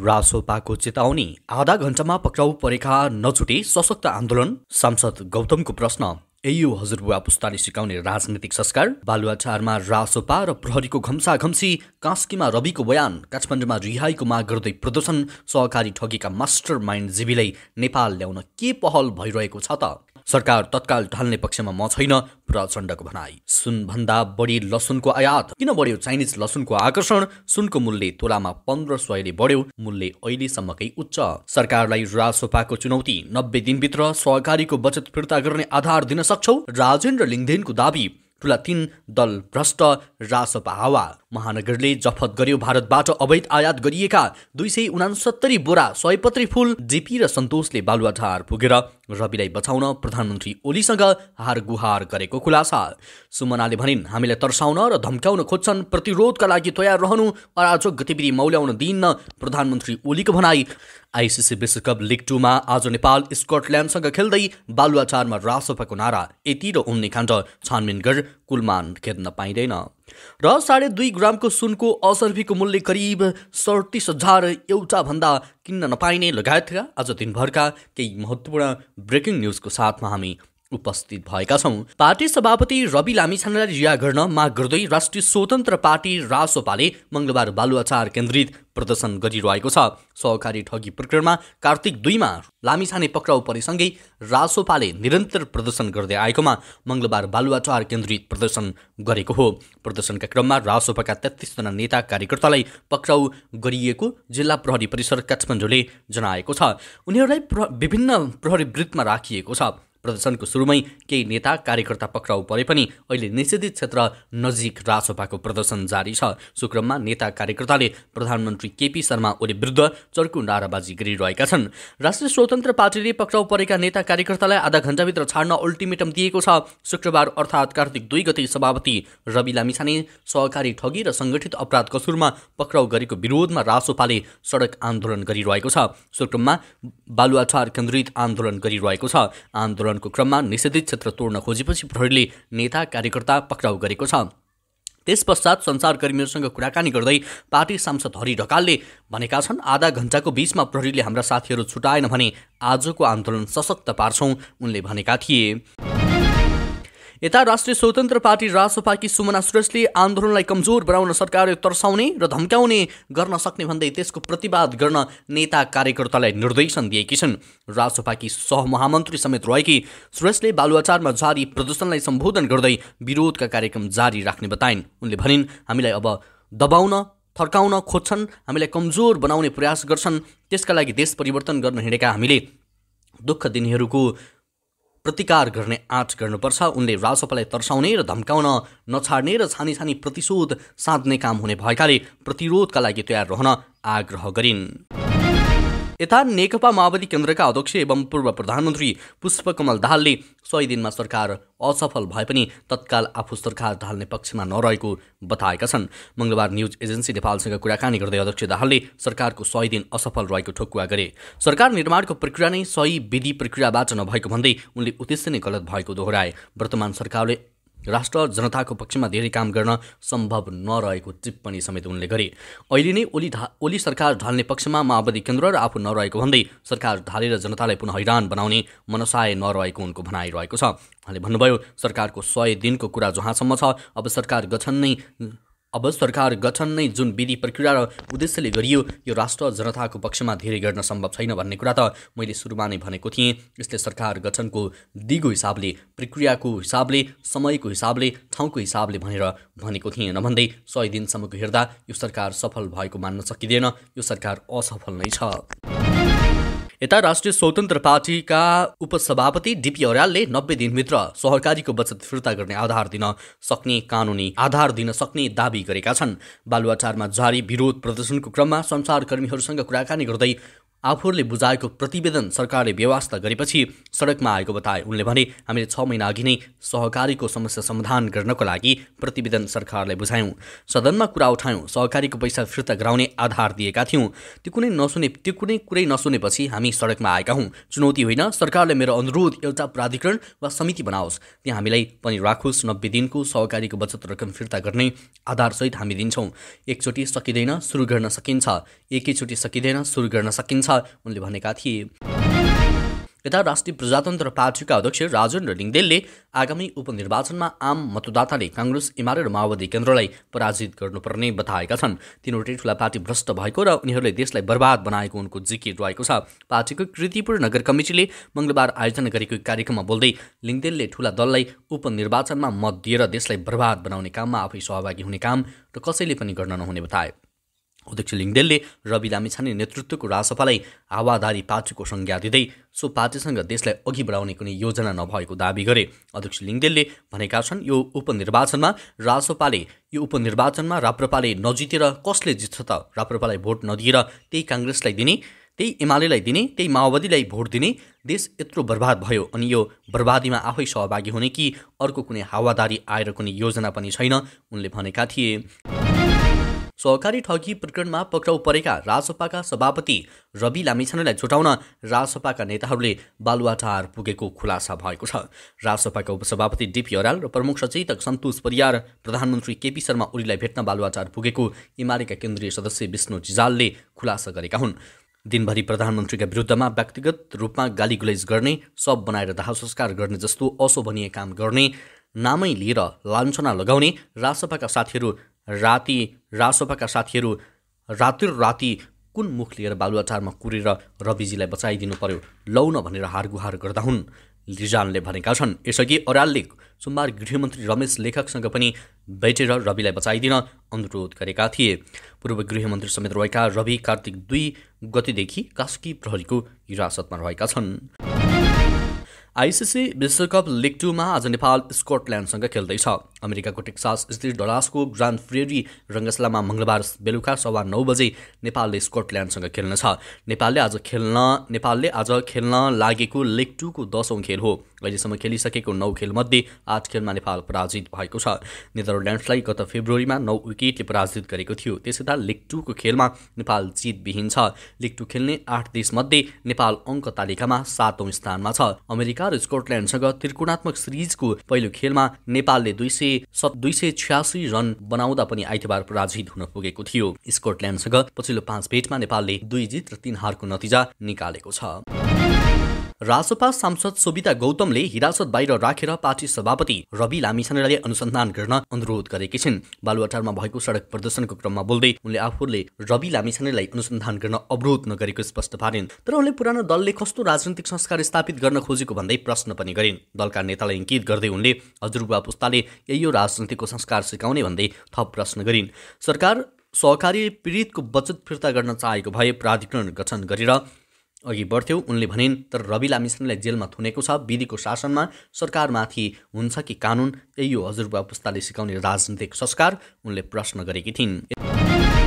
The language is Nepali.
रासोपाको चेतावनी आधा घण्टामा पक्राउ परेका नछुटे सशक्त आन्दोलन सांसद गौतमको प्रश्न एयु हजुरबुवा पुस्ताले सिकाउने राजनीतिक संस्कार बालुवाटारमा रासोपा र प्रहरीको घम्सा घम्सी कास्कीमा रविको बयान काठमाडौँमा रिहाईको माग गर्दै प्रदर्शन सहकारी ठगेका मास्टर माइन्ड जीवीलाई नेपाल ल्याउन के पहल भइरहेको छ त सरकार तत्काल ढाल्ने पक्षमा म छैन प्रचण्डको भनाई सुनभन्दा बढी लसुनको आयात किन बढ्यो चाइनिज लसुनको आकर्षण सुनको मूल्य तोलामा पन्ध्र सयले बढ्यो मूल्य अहिलेसम्मकै उच्च सरकारलाई राजसोपाको चुनौती नब्बे दिनभित्र सहकारीको बचत फिर्ता गर्ने आधार दिन सक्छौ राजेन्द्र लिङ्गेनको दावी ठुला तिन दल भ्रष्ट रासपा हावा महानगरले जफत गर्यो भारतबाट अवैध आयात गरिएका दुई सय उनासत्तरी बोरा सयपत्री फूल जेपी र सन्तोषले बालुवाधार पुगेर रविलाई बचाउन प्रधानमन्त्री ओलीसँग हार गुहार गरेको खुलासा सुमनाले भनिन् हामीलाई तर्साउन र धम्क्याउन खोज्छन् प्रतिरोधका लागि तयार रहनु अराजक गतिविधि मौल्याउन दिइन्न प्रधानमन्त्री ओलीको भनाई आइसिसी विश्वकप लिग टूमा आज नेपाल स्कटल्यान्डसँग खेल्दै बालुवाचारमा रासोपाको नारा यति र उन्ने काण्ड छानबिन गर कुलमान खेद्न पाइँदैन र साढे दुई ग्रामको सुनको असर्फीको मूल्य करिब सडतिस हजार एउटा भन्दा किन्न नपाइने लगायतका आज दिनभरका केही महत्त्वपूर्ण ब्रेकिङ न्युजको साथमा हामी उपस्थित भएका छौँ पार्टी सभापति रवि लामिछानेलाई रिहा गर्न माग गर्दै राष्ट्रिय स्वतन्त्र पार्टी रासोपाले मङ्गलबार बालुवाचार केन्द्रित प्रदर्शन गरिरहेको छ सहकारी ठगी प्रकरणमा कार्तिक दुईमा लामिछाने पक्राउ परेसँगै रासोपाले निरन्तर प्रदर्शन गर्दै आएकोमा मङ्गलबार बालुवाचार केन्द्रित प्रदर्शन गरेको हो प्रदर्शनका क्रममा रासोपाका तेत्तिसजना नेता कार्यकर्तालाई पक्राउ गरिएको जिल्ला प्रहरी परिसर काठमाडौँले जनाएको छ उनीहरूलाई प्र विभिन्न प्रहरी वृत्तमा राखिएको छ प्रदर्शनको सुरुमै केही नेता कार्यकर्ता पक्राउ परे पनि अहिले निषेधित क्षेत्र नजिक रासोपाको प्रदर्शन जारी छ सुक्रममा नेता कार्यकर्ताले प्रधानमन्त्री केपी शर्मा ओली विरुद्ध चर्को नाराबाजी गरिरहेका छन् राष्ट्रिय स्वतन्त्र पार्टीले पक्राउ परेका नेता कार्यकर्तालाई आधा घण्टाभित्र छाड्न अल्टिमेटम दिएको छ शुक्रबार अर्थात् कार्तिक दुई गते सभापति रवि लामिछाने सहकारी ठगी र सङ्गठित अपराध कसुरमा पक्राउ गरेको विरोधमा रासोपाले सडक आन्दोलन गरिरहेको छ सुक्रममा बालुवाठार केन्द्रित आन्दोलन गरिरहेको छ आन्दोलन अपहरणको क्रममा निषेधित क्षेत्र तोड्न खोजेपछि प्रहरीले नेता कार्यकर्ता पक्राउ गरेको छ त्यस पश्चात सञ्चारकर्मीहरूसँग कुराकानी गर्दै पार्टी सांसद हरि ढकालले भनेका छन् आधा घन्टाको बीचमा प्रहरीले हाम्रा साथीहरू छुटाएन भने आजको आन्दोलन सशक्त पार्छौँ उनले भनेका थिए यता राष्ट्रिय स्वतन्त्र पार्टी राजसपाकी सुमना श्रेष्ठले आन्दोलनलाई कमजोर बनाउन सरकारले तर्साउने र धम्क्याउने गर्न सक्ने भन्दै त्यसको प्रतिवाद गर्न नेता कार्यकर्तालाई निर्देशन दिएकी छन् राजसपाकी सहमहामन्त्री समेत रहेकी श्रेष्ठले बालुवाचारमा जारी प्रदर्शनलाई सम्बोधन गर्दै विरोधका कार्यक्रम जारी राख्ने बताइन् उनले भनिन् हामीलाई अब दबाउन थर्काउन खोज्छन् हामीलाई कमजोर बनाउने प्रयास गर्छन् त्यसका लागि देश परिवर्तन गर्न हिँडेका हामीले दुःख दिनेहरूको प्रतिकार गर्ने आँट गर्नुपर्छ उनले राजसभालाई तर्साउने र धम्काउन नछाड्ने र छानी छानी प्रतिशोध साध्ने काम हुने भएकाले प्रतिरोधका लागि तयार रहन आग्रह गरिन् यता नेकपा माओवादी केन्द्रका अध्यक्ष एवं पूर्व प्रधानमन्त्री पुष्पकमल दाहालले सय दिनमा सरकार असफल भए पनि तत्काल आफू सरकार ढाल्ने पक्षमा नरहेको बताएका छन् मङ्गलबार न्युज एजेन्सी नेपालसँग कुराकानी गर्दै अध्यक्ष दाहालले सरकारको सय दिन असफल रहेको ठोकुवा गरे सरकार निर्माणको प्रक्रिया नै सही विधि प्रक्रियाबाट नभएको भन्दै उनले उद्देश्य नै गलत भएको दोहोऱ्याए वर्तमान सरकारले राष्ट्र जनताको पक्षमा धेरै काम गर्न सम्भव नरहेको टिप्पणी समेत उनले गरे अहिले नै ओली ढा ओली सरकार ढाल्ने पक्षमा माओवादी केन्द्र र आफू नरहेको भन्दै सरकार ढालेर जनतालाई पुनः हैरान बनाउने मनसाय नरहेको उनको भनाइरहेको छ उहाँले भन्नुभयो सरकारको सय दिनको कुरा जहाँसम्म छ अब सरकार गठन नै अब सरकार गठन नै जुन विधि प्रक्रिया र उद्देश्यले गरियो यो राष्ट्र जनताको पक्षमा धेरै गर्न सम्भव छैन भन्ने कुरा त मैले सुरुमा नै भनेको थिएँ यसले सरकार गठनको दिगो हिसाबले प्रक्रियाको हिसाबले समयको हिसाबले ठाउँको हिसाबले भनेर भनेको थिएँ नभन्दै सय दिनसम्मको हेर्दा यो सरकार सफल भएको मान्न सकिँदैन यो सरकार असफल नै छ यता राष्ट्रिय स्वतन्त्र पार्टीका उपसभापति डिपी अर्यालले नब्बे दिनभित्र सहकारीको बचत फिर्ता गर्ने आधार दिन सक्ने कानुनी आधार दिन सक्ने दावी गरेका छन् बालुवाटारमा जारी विरोध प्रदर्शनको क्रममा संसारकर्मीहरूसँग कुराकानी गर्दै आफूहरूले बुझाएको प्रतिवेदन सरकारले व्यवस्था गरेपछि सडकमा आएको बताए उनले भने हामीले छ महिना अघि नै सहकारीको समस्या समाधान गर्नको लागि प्रतिवेदन सरकारलाई बुझायौँ सदनमा कुरा उठायौँ सहकारीको पैसा फिर्ता गराउने आधार दिएका थियौँ त्यो कुनै नसुने त्यो कुनै कुरै नसुनेपछि हामी सडकमा आएका हौँ चुनौती होइन सरकारले मेरो अनुरोध एउटा प्राधिकरण वा समिति बनाओस् त्यहाँ हामीलाई पनि राखोस् नब्बे दिनको सहकारीको बचत रकम फिर्ता गर्ने आधारसहित हामी दिन्छौँ एकचोटि सकिँदैन सुरु गर्न सकिन्छ एकैचोटि सकिँदैन सुरु गर्न सकिन्छ उनले भनेका थिए यता राष्ट्रिय प्रजातन्त्र पार्टीका अध्यक्ष राजेन्द्र लिङ्गदेलले आगामी उपनिर्वाचनमा आम मतदाताले काङ्ग्रेस एमाले र माओवादी केन्द्रलाई पराजित गर्नुपर्ने बताएका छन् तिनवटै ठुला पार्टी भ्रष्ट भएको र उनीहरूले देशलाई बर्बाद बनाएको उनको जिकिर रहेको छ पार्टीको कृतिपुर नगर कमिटीले मङ्गलबार आयोजना गरेको कार्यक्रममा बोल्दै लिङ्गदेलले ठुला दललाई उपनिर्वाचनमा मत दिएर देशलाई बर्बाद बनाउने काममा आफै सहभागी हुने काम र कसैले पनि गर्न नहुने बताए अध्यक्ष लिङ्गदेलले रवि लामिछाने नेतृत्वको राजसभालाई हावाधारी पार्टीको संज्ञा दिँदै सो पार्टीसँग देशलाई अघि बढाउने कुनै योजना नभएको दावी गरे अध्यक्ष लिङ्गदेलले भनेका छन् यो उपनिर्वाचनमा राजसपाले यो उपनिर्वाचनमा राप्रपाले नजितेर कसले जित्छ त राप्रपालाई भोट नदिएर त्यही काङ्ग्रेसलाई दिने त्यही एमालेलाई दिने त्यही माओवादीलाई भोट दिने देश यत्रो बर्बाद भयो अनि यो बर्बादीमा आफै सहभागी हुने कि अर्को कुनै हावादारी आएर कुनै योजना पनि छैन उनले भनेका थिए सहकारी ठगी प्रकरणमा पक्राउ परेका राजसपाका सभापति रवि लामिछानेलाई छुटाउन राजसपाका नेताहरूले बालुवाटार पुगेको खुलासा भएको छ राजसपाका उपसभापति डिपी अराल र प्रमुख सचेतक सन्तोष परियार प्रधानमन्त्री केपी शर्मा ओलीलाई भेट्न बालुवाटार पुगेको एमालेका केन्द्रीय सदस्य विष्णु जिजालले खुलासा गरेका हुन् दिनभरि प्रधानमन्त्रीका विरुद्धमा व्यक्तिगत रूपमा गालीगुलेज गर्ने सब बनाएर दाह संस्कार गर्ने जस्तो अशोभनीय काम गर्ने नामै लिएर लान्छना लगाउने राजसपाका साथीहरू राति राजसभाका साथीहरू रातिर राति कुन मुख लिएर बालुवाचारमा कुरेर रविजीलाई बचाइदिनु पर्यो लौ भनेर हारगुहार गर्दा हुन् लिजानले भनेका छन् यसअघि अरालले सोमबार गृहमन्त्री रमेश लेखकसँग पनि भेटेर रविलाई बचाइदिन अनुरोध गरेका थिए पूर्व गृहमन्त्री समेत रहेका रवि कार्तिक दुई गतिदेखि कास्की प्रहरीको हिरासतमा रहेका छन् आइसिसी विश्वकप लिग टूमा आज नेपाल स्कटल्यान्डसँग खेल्दैछ अमेरिकाको टेक्सास स्थित डलासको ग्रान्ड फ्रेरी रङ्गशालामा मङ्गलबार बेलुका सवा नौ बजे नेपालले स्कटल्यान्डसँग खेल्नेछ नेपालले आज खेल्न नेपालले आज खेल्न लागेको लिग टूको दसौँ खेल हो अहिलेसम्म खेलिसकेको नौ खेलमध्ये आठ खेलमा नेपाल पराजित भएको छ नेदरल्यान्ड्सलाई गत फेब्रुअरीमा नौ विकेटले पराजित गरेको थियो त्यसै त लिग टूको खेलमा नेपाल जितविहीन छ लिग टू खेल्ने आठ देशमध्ये नेपाल अङ्क तालिकामा सातौँ स्थानमा छ अमेरिका अमेरिका र स्कटल्यान्डसँग त्रिकोणात्मक सिरिजको पहिलो खेलमा नेपालले दुई सय छ्यासी रन बनाउँदा पनि आइतबार पराजित हुन पुगेको थियो स्कटल्यान्डसँग पछिल्लो पाँच भेटमा नेपालले दुई जित र तीन हारको नतिजा निकालेको छ रासोपा सांसद सोभिता गौतमले हिरासत बाहिर राखेर पार्टी सभापति रवि लामिछानेलाई अनुसन्धान गर्न अनुरोध गरेकी छिन् बालुवाटारमा भएको सडक प्रदर्शनको क्रममा बोल्दै उनले आफूले रवि लामिछानेलाई अनुसन्धान गर्न अवरोध नगरेको स्पष्ट पारिन् तर उनले पुरानो दलले कस्तो राजनीतिक संस्कार स्थापित गर्न खोजेको भन्दै प्रश्न पनि गरिन् दलका नेतालाई इङ्कित गर्दै उनले हजुरबुवा पुस्ताले यही राजनीतिको संस्कार सिकाउने भन्दै थप प्रश्न गरिन् सरकार सहकारी पीडितको बचत फिर्ता गर्न चाहेको भए प्राधिकरण गठन गरेर अघि बढ्थ्यो उनले भनिन् तर रविला मिश्रलाई जेलमा थुनेको छ विधिको शासनमा सरकारमाथि हुन्छ कि कानुन यही हो हजुरबा पुस्ताले सिकाउने राजनीतिक संस्कार उनले प्रश्न गरेकी थिइन्